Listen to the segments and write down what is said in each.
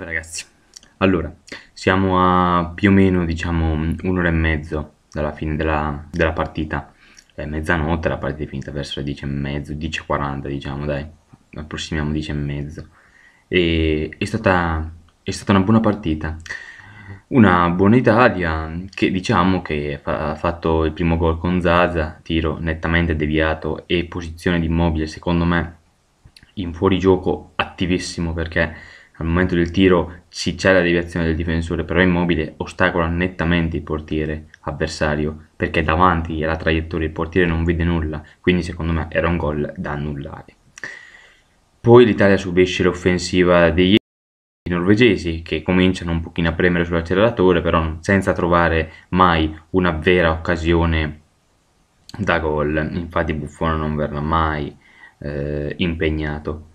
Salve ragazzi, allora siamo a più o meno diciamo un'ora e mezzo dalla fine della, della partita, è eh, mezzanotte la partita è finita verso le 10 e mezzo, 10.40 diciamo dai, approssimiamo 10 e mezzo e è stata, è stata una buona partita, una buona Italia che diciamo che ha fatto il primo gol con Zaza, tiro nettamente deviato e posizione di immobile secondo me in fuorigioco attivissimo perché al momento del tiro ci c'è la deviazione del difensore, però Immobile ostacola nettamente il portiere avversario perché davanti alla traiettoria il portiere non vede nulla, quindi secondo me era un gol da annullare. Poi l'Italia subisce l'offensiva degli norvegesi che cominciano un pochino a premere sull'acceleratore, però senza trovare mai una vera occasione da gol. Infatti Buffone non verrà mai eh, impegnato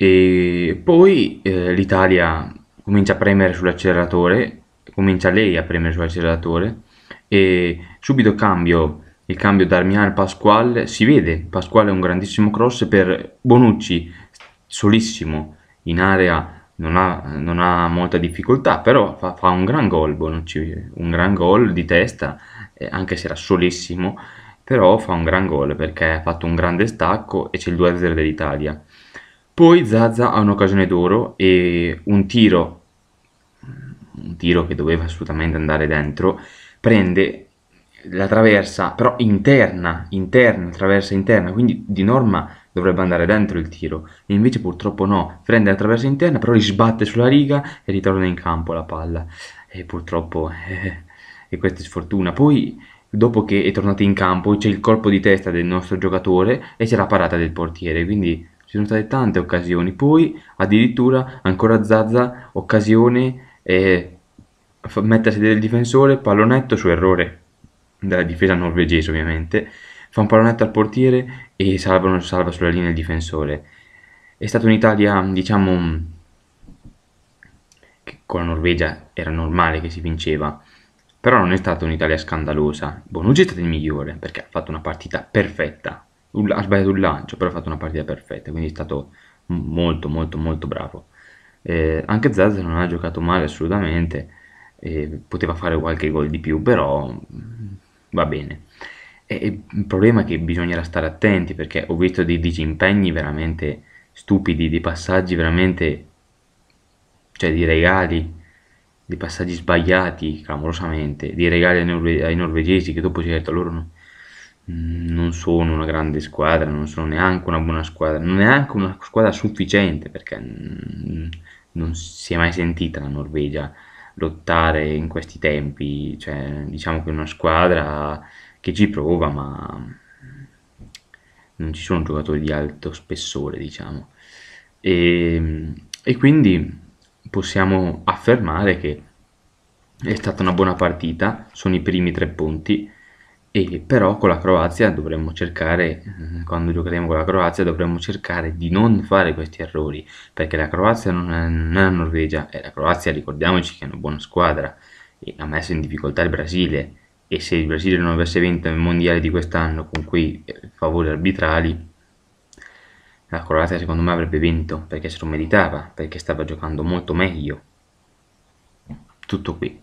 e poi eh, l'Italia comincia a premere sull'acceleratore, comincia lei a premere sull'acceleratore e subito cambio il cambio Darmian Pasquale si vede, Pasquale è un grandissimo cross per Bonucci solissimo in area non ha, non ha molta difficoltà però fa, fa, un gran gol Bonucci un gran gol di testa eh, anche se era solissimo però fa un gran gol perché ha fatto un grande stacco e c'è il 2-0 dell'Italia poi Zaza ha un'occasione d'oro e un tiro, un tiro che doveva assolutamente andare dentro, prende la traversa, però interna, interna, traversa interna, quindi di norma dovrebbe andare dentro il tiro, e invece purtroppo no, prende la traversa interna, però risbatte sulla riga e ritorna in campo la palla, e purtroppo, eh, e questa è sfortuna. Poi, dopo che è tornato in campo, c'è il colpo di testa del nostro giocatore e c'è la parata del portiere, quindi ci sono state tante occasioni, poi addirittura ancora Zazza occasione eh, mette a sedere il difensore, pallonetto su errore della difesa norvegese ovviamente, fa un pallonetto al portiere e salva, salva sulla linea il difensore. È stata un'Italia, diciamo, mm, che con la Norvegia era normale che si vinceva, però non è stata un'Italia scandalosa. Bonucci è stato il migliore perché ha fatto una partita perfetta, ha sbagliato un lancio, però ha fatto una partita perfetta, quindi è stato molto molto molto bravo. Eh, anche Zaza non ha giocato male assolutamente, eh, poteva fare qualche gol di più, però va bene. E, il problema è che bisognerà stare attenti perché ho visto dei disimpegni veramente stupidi, dei passaggi veramente, cioè di regali, dei passaggi sbagliati clamorosamente, di regali ai, norve- ai norvegesi che dopo si è detto loro no Mm, non sono una grande squadra, non sono neanche una buona squadra, non è neanche una squadra sufficiente perché mm, non si è mai sentita la Norvegia lottare in questi tempi, cioè, diciamo che è una squadra che ci prova ma mm, non ci sono giocatori di alto spessore diciamo e, e quindi possiamo affermare che è stata una buona partita, sono i primi tre punti e però con la Croazia dovremmo cercare, eh, quando giocheremo con la Croazia, dovremmo cercare di non fare questi errori, perché la Croazia non è, non è la Norvegia, e la Croazia ricordiamoci che è una buona squadra, e ha messo in difficoltà il Brasile, e se il Brasile non avesse vinto il mondiale di quest'anno con quei eh, favori arbitrali, la Croazia secondo me avrebbe vinto, perché se lo meritava, perché stava giocando molto meglio. Tutto qui.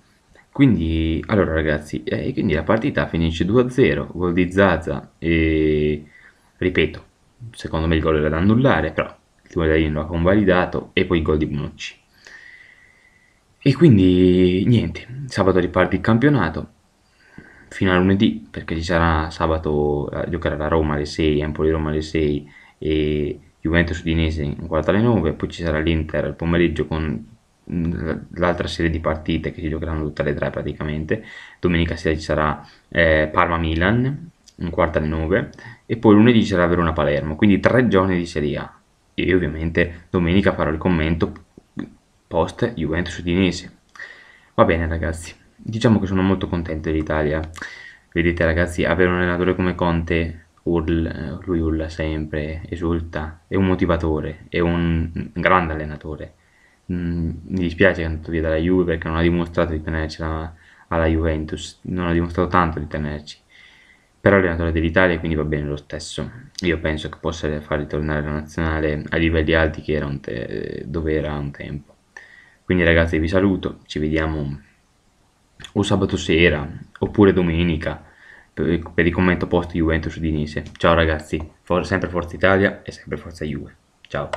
Quindi, allora ragazzi, eh, quindi la partita finisce 2-0, gol di Zaza e, ripeto, secondo me il gol era da annullare, però il tuo lo ha convalidato e poi il gol di Bonucci. E quindi, niente, sabato riparte il campionato, fino a lunedì, perché ci sarà sabato, giocherà la Roma alle 6, Empoli-Roma alle 6 e Juventus-Udinese in quarta alle 9, poi ci sarà l'Inter al pomeriggio con l'altra serie di partite che si giocheranno tutte le tre praticamente. Domenica sera ci sarà eh, Parma-Milan, un quarto alle 9, e poi lunedì ci sarà Verona-Palermo, quindi tre giorni di Serie A. E ovviamente domenica farò il commento post Juventus-Udinese. Va bene ragazzi, diciamo che sono molto contento dell'Italia. Vedete ragazzi, avere un allenatore come Conte Url, eh, lui urla sempre, esulta, è un motivatore, è un grande allenatore Mm, mi dispiace che è andato via dalla Juve perché non ha dimostrato di tenercela alla, Juventus, non ha dimostrato tanto di tenerci. Però è allenatore dell'Italia quindi va bene lo stesso. Io penso che possa far ritornare la nazionale a livelli alti che era te- dove era un tempo. Quindi ragazzi vi saluto, ci vediamo o sabato sera oppure domenica per, per il commento post Juventus Udinese. Ciao ragazzi, for- sempre Forza Italia e sempre Forza Juve. Ciao.